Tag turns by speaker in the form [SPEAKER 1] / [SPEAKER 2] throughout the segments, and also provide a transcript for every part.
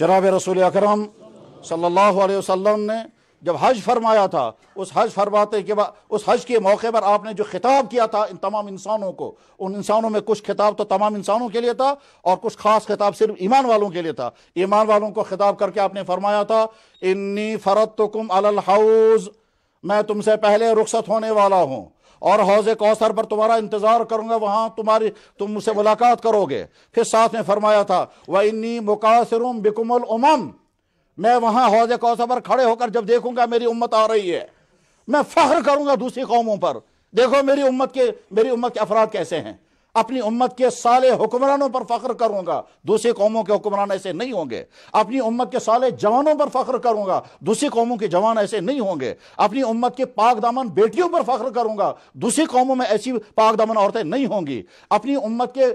[SPEAKER 1] जनाब रसूल अकरम सल्लल्लाहु अलैहि वसल्लम ने जब हज फरमाया था उस हज फरमाते के बाद उस हज के मौके पर आपने जो खिताब किया था इन तमाम इंसानों को उन इंसानों में कुछ खिताब तो तमाम इंसानों के लिए था और कुछ ख़ास खिताब सिर्फ ईमान वालों के लिए था ईमान वालों को खिताब करके आपने फरमाया था इन्नी फ़रत अल हाउज मैं तुमसे पहले रुखसत होने वाला हूँ और हौज कौसर पर तुम्हारा इंतज़ार करूंगा वहां तुम्हारी तुम मुझसे मुलाकात करोगे फिर साथ में फरमाया था वह इन्नी मुकासर बिकुमल उमम मैं वहां हौज कौसर पर खड़े होकर जब देखूंगा मेरी उम्मत आ रही है मैं फ़ख्र करूंगा दूसरी कौमों पर देखो मेरी उम्मत के मेरी उम्मत के अफराद कैसे हैं अपनी उम्मत के साले हुक्मरानों पर फख्र करूंगा दूसरी कौमों के हुक्मरान ऐसे नहीं होंगे अपनी उम्मत के साले जवानों पर फख्र करूंगा दूसरी कौमों के जवान ऐसे नहीं होंगे अपनी उम्मत के पाक दामन बेटियों पर फख्र करूंगा दूसरी कौमों में ऐसी पाक दामन औरतें नहीं होंगी अपनी उम्मत के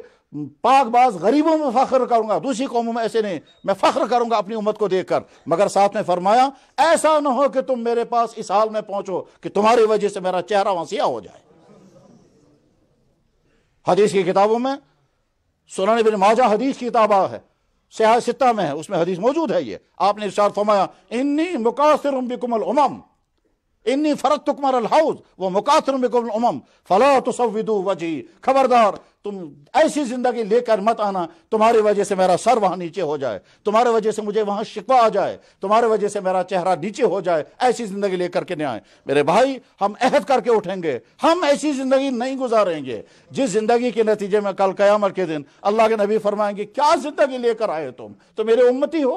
[SPEAKER 1] पाकबाज गरीबों में फख्र करूंगा दूसरी कौमों में ऐसे नहीं मैं फख्र करूंगा अपनी उम्मत को देखकर मगर साथ में फरमाया ऐसा ना हो कि तुम मेरे पास इस हाल में पहुंचो कि तुम्हारी वजह से मेरा चेहरा वसिया हो जाए हदीस की किताबों में सोना बिन माजा हदीस की किताब है सिया सिता में है उसमें हदीस मौजूद है ये आपने इशार फरमाया इन्नी मुकासर बिकुमल उमम इन्नी फरत तुकमर हाउस वो मुकातर उमम फला तसविदू वजी खबरदार तुम ऐसी जिंदगी लेकर मत आना तुम्हारी वजह से मेरा सर वहां नीचे हो जाए तुम्हारी वजह से मुझे वहां शिकवा आ जाए तुम्हारी वजह से मेरा चेहरा नीचे हो जाए ऐसी जिंदगी लेकर के न आए मेरे भाई हम अहद करके उठेंगे हम ऐसी जिंदगी नहीं गुजारेंगे जिस जिंदगी के नतीजे में कल कयामत के दिन अल्लाह के नबी फरमाएंगे क्या जिंदगी लेकर आए तुम तो मेरे उम्मती हो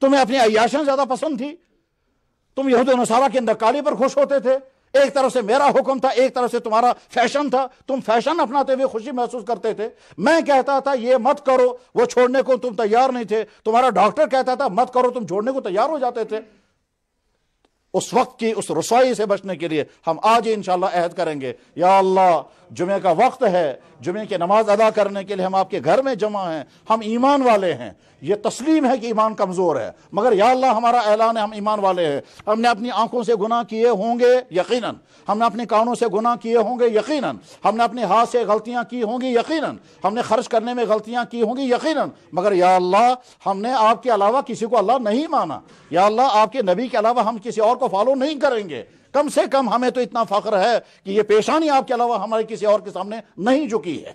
[SPEAKER 1] तुम्हें अपनी अयाशा ज़्यादा पसंद थी तुम यहूद नसारा के काली पर खुश होते थे एक तरफ से मेरा हुक्म था एक तरफ से तुम्हारा फैशन था तुम फैशन अपनाते हुए खुशी महसूस करते थे मैं कहता था ये मत करो वो छोड़ने को तुम तैयार नहीं थे तुम्हारा डॉक्टर कहता था मत करो तुम छोड़ने को तैयार हो जाते थे उस वक्त की उस रसोई से बचने के लिए हम आज ही इंशाल्लाह अहद करेंगे या अल्लाह जुमे का वक्त है जुमे की नमाज अदा करने के लिए हम आपके घर में जमा हैं हम ईमान वाले हैं ये तस्लीम है कि ईमान कमज़ोर है मगर या अल्लाह हमारा ऐलान है हम ईमान वाले हैं हमने अपनी आंखों से गुनाह किए होंगे यकीनन हमने अपने कानों से गुनाह किए होंगे यकीनन हमने अपने हाथ से गलतियाँ की होंगी यकीनन हमने खर्च करने में गलतियाँ की होंगी यकीनन मगर या अल्लाह हमने आपके अलावा किसी को अल्लाह नहीं माना या अल्लाह आपके नबी के अलावा हम किसी और तो फॉलो नहीं करेंगे कम से कम हमें तो इतना फ़ख्र है कि ये पेशानी आपके अलावा हमारे किसी और के सामने नहीं झुकी है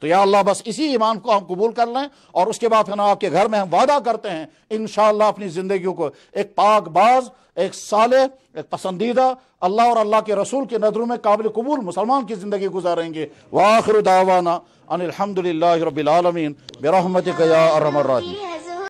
[SPEAKER 1] तो या अल्लाह बस इसी ईमान को हम कबूल कर लें और उसके बाद है ना आपके घर में हम वादा करते हैं इन अपनी ज़िंदगी को एक पाक बाज एक साले एक पसंदीदा अल्लाह और अल्लाह के रसूल की नज़रों में काबिल कबूल मुसलमान की ज़िंदगी गुजारेंगे वाखिर दावाना अनिलहमदिल्ला रबालमीन बरहमत गया